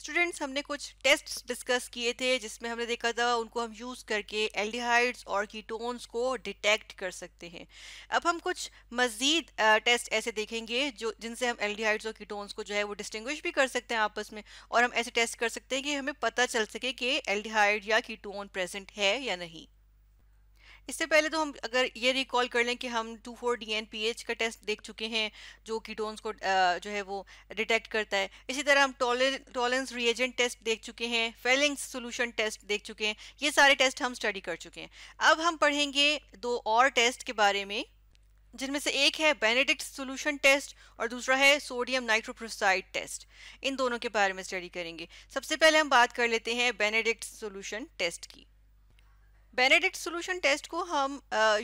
students हमने कुछ test discuss किए थे जिसमें हमने देखा था उनको हम यूज़ करके एल्डिहाइड्स और कीटोन्स को डिटेक्ट कर सकते हैं अब हम कुछ मज़ीद टेस्ट ऐसे देखेंगे जो जिनसे हम एल्डिहाइड्स और कीटोन्स को जो है वो डिस्टिंग्विश भी कर सकते हैं आपस में और हम ऐसे टेस्ट कर सकते हैं कि हमें पता चल सके कि एल्डिहाइड या कीटोन प्रेजेंट है या नहीं इससे पहले तो हम अगर ये रिकॉल कर लें कि हम two four D N P H का टेस्ट देख चुके हैं जो कीटोन्स को जो है वो डिटेक्ट करता है इसी तरह हम टॉलेंस रिएजेंट टेस्ट देख चुके हैं फेलिंग्स सॉल्यूशन टेस्ट देख चुके हैं ये सारे टेस्ट हम स्टडी कर चुके हैं अब हम पढ़ेंगे दो और टेस्ट के बारे में जिनमें से एक है बेनेडिक्ट सोल्यूशन टेस्ट और दूसरा है सोडियम नाइट्रोप्रोसाइड टेस्ट इन दोनों के बारे में स्टडी करेंगे सबसे पहले हम बात कर लेते हैं बेनेडिक्ट सोल्यूशन टेस्ट की बेनेडिक्ट सोल्यूशन टेस्ट को हम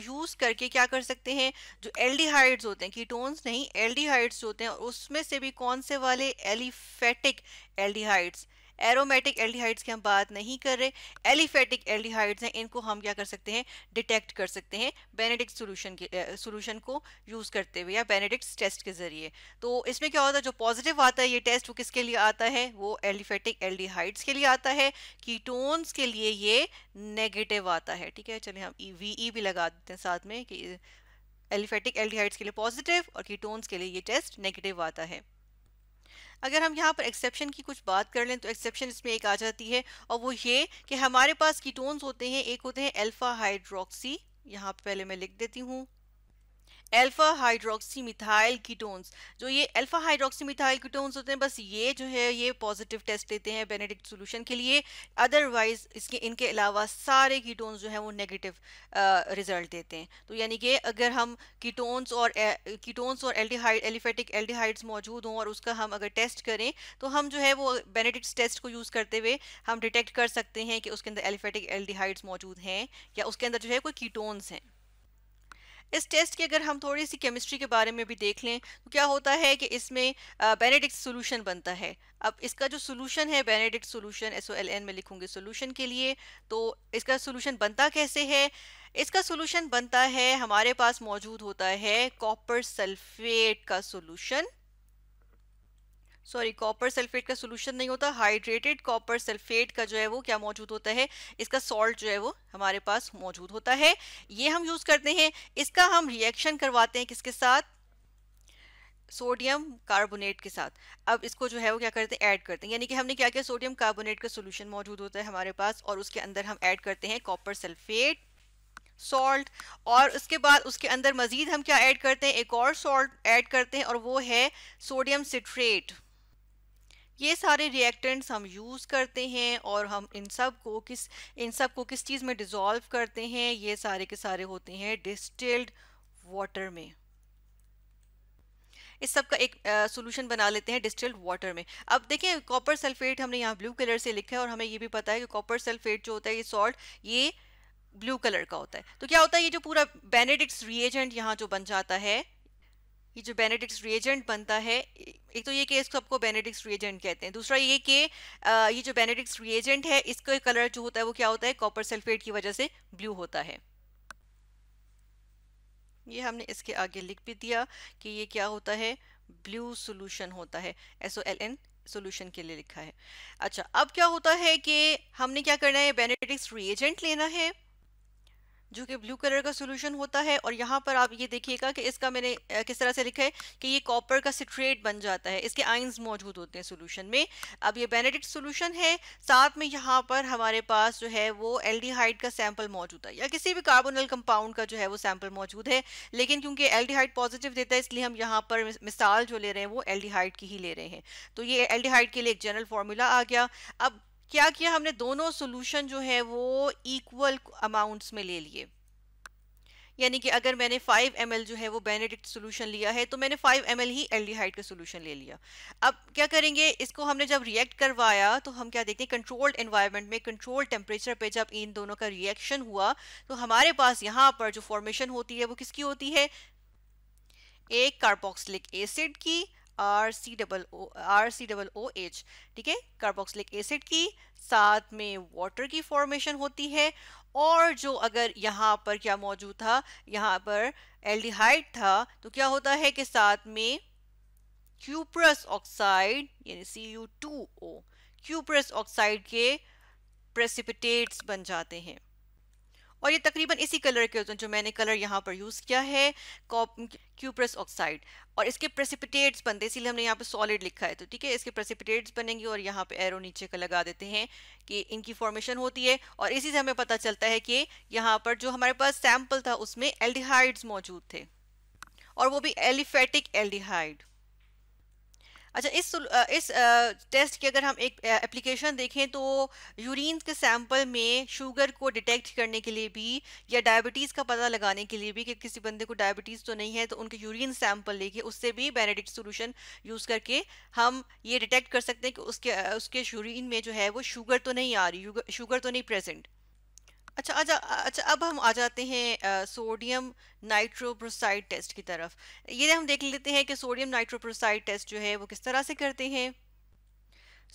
यूज़ करके क्या कर सकते हैं जो एल्डिहाइड्स होते हैं कीटोन्स नहीं एल्डिहाइड्स होते हैं उसमें से भी कौन से वाले एलिफेटिक एल्डिहाइड्स एरोमेटिक एल्डिहाइड्स की हम बात नहीं कर रहे एलिफेटिक एल्डिहाइड्स हैं इनको हम क्या कर सकते हैं डिटेक्ट कर सकते हैं बेनेडिक्स सोल्यूशन के सोल्यूशन को यूज़ करते हुए या बेनेडिक्स टेस्ट के ज़रिए तो इसमें क्या होता है जो पॉजिटिव आता है ये टेस्ट वो किसके लिए आता है वो एलिफेटिक एल्डिहाइड्स के लिए आता है कीटोन्स के लिए ये नेगेटिव आता है ठीक है चलिए हम वी e, ई e भी लगा देते हैं साथ में कि एलिफेटिक एल्डिहाइड्स के लिए पॉजिटिव और कीटोन्स के लिए ये टेस्ट नेगेटिव आता है अगर हम यहाँ पर एक्सेप्शन की कुछ बात कर लें तो एक्सेप्शन इसमें एक आ जाती है और वो ये कि हमारे पास कीटोन्स होते हैं एक होते हैं एल्फा हाइड्रोक्सी यहाँ पहले मैं लिख देती हूँ अल्फा हाइड्रोक्सी मिथाइल कीटोन्स जो ये अल्फा हाइड्रोक्सी मिथाइल कीटोन्स होते हैं बस ये जो है ये पॉजिटिव टेस्ट लेते हैं बेनेडिक्ट सॉल्यूशन के लिए अदरवाइज इसके इनके अलावा सारे कीटोन्स जो हैं वो नेगेटिव रिजल्ट देते हैं तो यानी कि अगर हम कीटोन्स और कीटोन्स और एल्डिहाइड एलिफेटिक एल्डिहाइड्स मौजूद हों और उसका हम अगर टेस्ट करें तो हम जो है वो बेनेडिक्ट टेस्ट को यूज़ करते हुए हम डिटेक्ट कर सकते हैं कि उसके अंदर एलिफेटिक एल्डिहाइड्स मौजूद हैं या उसके अंदर जो है कोई कीटोन्स हैं इस टेस्ट की अगर हम थोड़ी सी केमिस्ट्री के बारे में भी देख लें तो क्या होता है कि इसमें बेनेडिक्ट सोल्यूशन बनता है अब इसका जो सोल्यूशन है Benedict solution S O L N में लिखूंगी सोल्यूशन के लिए तो इसका सोल्यूशन बनता कैसे है इसका सोल्यूशन बनता है हमारे पास मौजूद होता है कॉपर सल्फेट का सोल्यूशन सॉरी कॉपर सल्फेट का सोल्यूशन नहीं होता हाइड्रेटेड कॉपर सल्फेट का जो है वो क्या मौजूद होता है इसका सॉल्ट जो है वो हमारे पास मौजूद होता है ये हम यूज करते हैं इसका हम रिएक्शन करवाते हैं किसके साथ सोडियम कार्बोनेट के साथ अब इसको जो है वो क्या करते हैं ऐड करते हैं यानी कि हमने क्या किया सोडियम कार्बोनेट का सोल्यूशन मौजूद होता है हमारे पास और उसके अंदर हम ऐड करते हैं कॉपर सल्फेट सॉल्ट और उसके बाद उसके अंदर मजीद हम क्या ऐड करते हैं एक और सॉल्ट ऐड करते हैं और वो है सोडियम सिट्रेट ये सारे रिएक्टेंट्स हम यूज़ करते हैं और हम इन सब को किस इन सब को किस चीज़ में डिज़ोल्व करते हैं ये सारे के सारे होते हैं डिस्टिल्ड वाटर में इस सब का एक सोल्यूशन बना लेते हैं डिस्टिल्ड वाटर में अब देखिए कॉपर सल्फेट हमने यहाँ ब्लू कलर से लिखा है और हमें ये भी पता है कि कॉपर सल्फेट जो होता है ये सॉल्ट ये ब्लू कलर का होता है तो क्या होता है ये जो पूरा बेनेडिक्स रिएजेंट यहाँ जो बन जाता है ये जो बेनेडिक्स रिएजेंट बनता है एक तो ये कि इसको आपको बेनेडिक्स रिएजेंट कहते हैं दूसरा ये कि ये जो बेनेडिक्स रिएजेंट है इसका कलर जो होता है वो क्या होता है कॉपर सल्फेट की वजह से ब्लू होता है ये हमने इसके आगे लिख भी दिया कि ये क्या होता है ब्लू सोल्यूशन होता है S O L N solution के लिए लिखा है अच्छा अब क्या होता है कि हमने क्या करना है बेनेडिक्स रिएजेंट लेना है जो कि ब्लू कलर का सोल्यूशन होता है और यहाँ पर आप ये देखिएगा कि इसका मैंने किस तरह से लिखा है कि ये कॉपर का सिट्रेट बन जाता है इसके आइंस मौजूद होते हैं सोल्यूशन में अब ये बेनेडिक्ट सोल्यूशन है साथ में यहाँ पर हमारे पास जो है वो एल्डिहाइड का सैम्पल मौजूद है या किसी भी कार्बोनल कंपाउंड का जो है वो सैम्पल मौजूद है लेकिन क्योंकि एल पॉजिटिव देता है इसलिए हम यहाँ पर मिसाल जो ले रहे हैं वो एल की ही ले रहे हैं तो ये एल के लिए एक जनरल फॉर्मूला आ गया अब क्या किया हमने दोनों सॉल्यूशन जो है वो इक्वल अमाउंट्स में ले लिए यानी कि अगर मैंने 5 एम जो है वो बेनेडिक्ट सोल्यूशन लिया है तो मैंने 5 एम ही एल्डिहाइड का सोल्यूशन ले लिया अब क्या करेंगे इसको हमने जब रिएक्ट करवाया तो हम क्या देखते हैं कंट्रोल्ड एनवायरनमेंट में कंट्रोल्ड टेम्परेचर पे जब इन दोनों का रिएक्शन हुआ तो हमारे पास यहाँ पर जो फॉर्मेशन होती है वो किसकी होती है एक कार्बोक्सिलिक एसिड की R C double O R C double O H ठीक है कार्बोक्सिलिक एसिड की साथ में वाटर की फॉर्मेशन होती है और जो अगर यहाँ पर क्या मौजूद था यहाँ पर एल्डिहाइड था तो क्या होता है कि साथ में क्यूप्रस ऑक्साइड यानी C U two O cuprous oxide के प्रेसिपिटेट्स बन जाते हैं और ये तकरीबन इसी कलर के होते हैं जो मैंने कलर यहाँ पर यूज़ किया है क्यूप्रस ऑक्साइड और इसके प्रेसिपिटेट्स बनते हैं इसीलिए हमने यहाँ पे सॉलिड लिखा है तो ठीक है इसके प्रेसिपिटेट्स बनेंगे और यहाँ पे एरो नीचे का लगा देते हैं कि इनकी फॉर्मेशन होती है और इसी से हमें पता चलता है कि यहाँ पर जो हमारे पास सैम्पल था उसमें एल्डिहाइड्स मौजूद थे और वो भी एलिफेटिक एल्डिहाइड अच्छा इस इस टेस्ट की अगर हम एक एप्लीकेशन देखें तो यूरिन के सैंपल में शुगर को डिटेक्ट करने के लिए भी या डायबिटीज़ का पता लगाने के लिए भी कि किसी बंदे को डायबिटीज़ तो नहीं है तो उनके यूरिन सैंपल लेके उससे भी बेनेडिक्ट सॉल्यूशन यूज़ करके हम ये डिटेक्ट कर सकते हैं कि उसके उसके यूरिन में जो है वो शुगर तो नहीं आ रही शुगर तो नहीं प्रेजेंट अच्छा अच्छा अच्छा अब हम आ जाते हैं सोडियम नाइट्रोप्रोसाइड टेस्ट की तरफ ये हम देख लेते हैं कि सोडियम नाइट्रोप्रोसाइड टेस्ट जो है वो किस तरह से करते हैं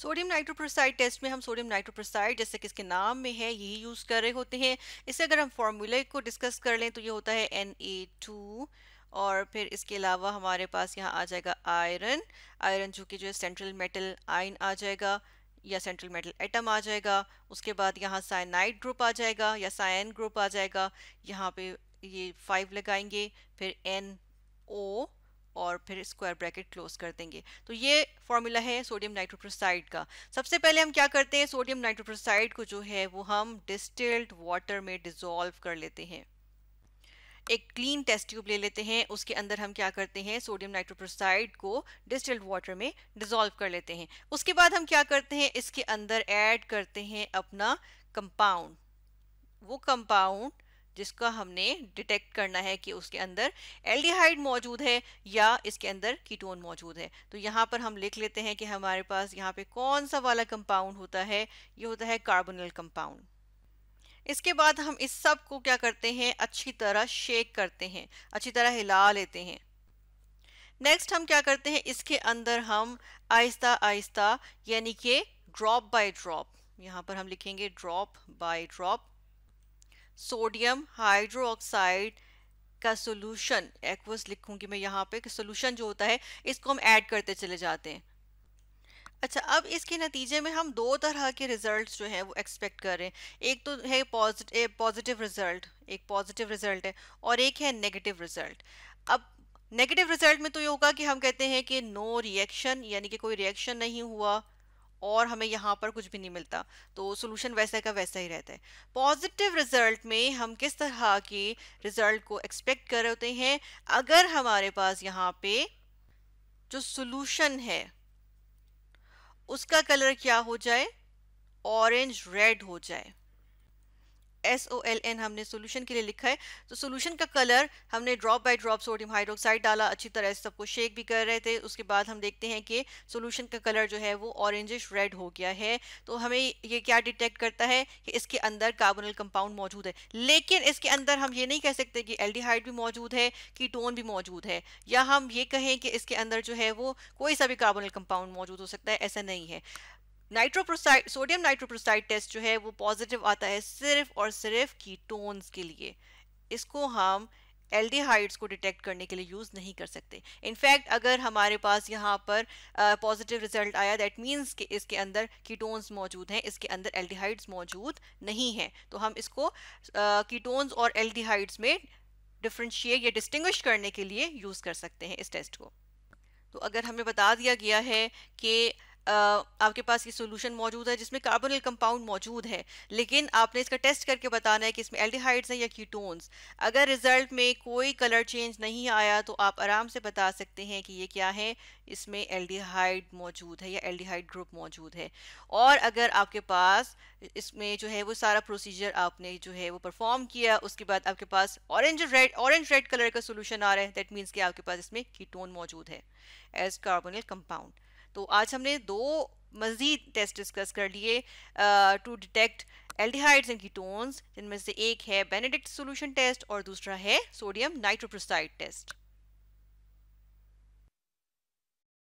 सोडियम नाइट्रोप्रोसाइड टेस्ट में हम सोडियम नाइट्रोप्रोसाइड जैसे कि इसके नाम में है यही यूज़ कर रहे होते हैं इसे अगर हम फॉर्मूले को डिस्कस कर लें तो ये होता है एन ए टू और फिर इसके अलावा हमारे पास यहाँ आ जाएगा आयरन आयरन जो कि जो है सेंट्रल मेटल आयन आ जाएगा या सेंट्रल मेटल एटम आ जाएगा उसके बाद यहाँ साइनाइड ग्रुप आ जाएगा या साइन ग्रुप आ जाएगा यहाँ पे ये फाइव लगाएंगे फिर एन ओ और फिर स्क्वायर ब्रैकेट क्लोज कर देंगे तो ये फॉर्मूला है सोडियम नाइट्रोप्रोसाइड का सबसे पहले हम क्या करते हैं सोडियम नाइट्रोप्रोसाइड को जो है वो हम डिस्टिल्ड वाटर में डिजोल्व कर लेते हैं एक क्लीन टेस्ट ट्यूब ले लेते हैं उसके अंदर हम क्या करते हैं सोडियम नाइट्रोप्रोसाइड को डिस्टिल्ड वाटर में डिजोल्व कर लेते हैं उसके बाद हम क्या करते हैं इसके अंदर ऐड करते हैं अपना कंपाउंड वो कंपाउंड जिसका हमने डिटेक्ट करना है कि उसके अंदर एल्डिहाइड मौजूद है या इसके अंदर कीटोन मौजूद है तो यहाँ पर हम लिख लेते हैं कि हमारे पास यहाँ पे कौन सा वाला कंपाउंड होता है ये होता है कार्बोनल कंपाउंड इसके बाद हम इस सब को क्या करते हैं अच्छी तरह शेक करते हैं अच्छी तरह हिला लेते हैं नेक्स्ट हम क्या करते हैं इसके अंदर हम आहिस्ता आहिस्ता यानी कि ड्रॉप बाय ड्रॉप यहाँ पर हम लिखेंगे drop by drop sodium hydroxide का सोल्यूशन एक्वस लिखूंगी मैं यहाँ पे कि सोल्यूशन जो होता है इसको हम ऐड करते चले जाते हैं अच्छा अब इसके नतीजे में हम दो तरह के रिजल्ट्स जो हैं वो एक्सपेक्ट कर रहे हैं एक तो है पॉजिटिव रिजल्ट एक पॉजिटिव रिजल्ट है और एक है नेगेटिव रिजल्ट अब नेगेटिव रिजल्ट में तो ये होगा कि हम कहते हैं कि नो रिएक्शन यानी कि कोई रिएक्शन नहीं हुआ और हमें यहाँ पर कुछ भी नहीं मिलता तो सोल्यूशन वैसा का वैसा ही रहता है पॉजिटिव रिजल्ट में हम किस तरह के रिजल्ट को एक्सपेक्ट कर होते हैं अगर हमारे पास यहाँ पे जो सोल्यूशन है उसका कलर क्या हो जाए ऑरेंज रेड हो जाए एस ओ एल एन हमने सोल्यूशन के लिए लिखा है तो सोल्यूशन का कलर हमने drop by drop sodium hydroxide डाला अच्छी तरह से सबको शेक भी कर रहे थे उसके बाद हम देखते हैं कि सोल्यूशन का कलर जो है वो ऑरेंजिश रेड हो गया है तो हमें ये क्या डिटेक्ट करता है कि इसके अंदर कार्बोनल कंपाउंड मौजूद है लेकिन इसके अंदर हम ये नहीं कह सकते कि एल्डिहाइड भी मौजूद है कीटोन भी मौजूद है या हम ये कहें कि इसके अंदर जो है वो कोई सा भी कार्बोनल कंपाउंड मौजूद हो सकता है ऐसा नहीं है नाइट्रोप्रोसाइड सोडियम नाइट्रोप्रोसाइड टेस्ट जो है वो पॉजिटिव आता है सिर्फ और सिर्फ कीटोन्स के लिए इसको हम एल्डिहाइड्स को डिटेक्ट करने के लिए यूज़ नहीं कर सकते इनफैक्ट अगर हमारे पास यहाँ पर पॉजिटिव uh, रिजल्ट आया दैट मीन्स कि इसके अंदर कीटोन्स मौजूद हैं इसके अंदर एल्डिहाइड्स मौजूद नहीं हैं तो हम इसको कीटोन्स uh, और एल्डिहाइड्स में डिफ्रेंशिएट या डिस्टिंग्विश करने के लिए यूज़ कर सकते हैं इस टेस्ट को तो अगर हमें बता दिया गया है कि आपके पास ये सॉल्यूशन मौजूद है जिसमें कार्बोनल कंपाउंड मौजूद है लेकिन आपने इसका टेस्ट करके बताना है कि इसमें एल्डिहाइड्स हैं या कीटोन्स अगर रिजल्ट में कोई कलर चेंज नहीं आया तो आप आराम से बता सकते हैं कि ये क्या है इसमें एल्डिहाइड मौजूद है या एल्डिहाइड ग्रुप मौजूद है और अगर आपके पास इसमें जो है वो सारा प्रोसीजर आपने जो है वो परफॉर्म किया उसके बाद आपके पास orange red orange red colour का सोल्यूशन आ रहा है दैट मीन्स कि आपके पास इसमें कीटोन मौजूद है एज कार्बोनल कंपाउंड तो आज हमने दो मज़ीद टेस्ट डिस्कस कर लिए to detect aldehydes and ketones जिनमें से एक है बेनेडिक्ट सॉल्यूशन टेस्ट और दूसरा है सोडियम नाइट्रोप्रोसाइड टेस्ट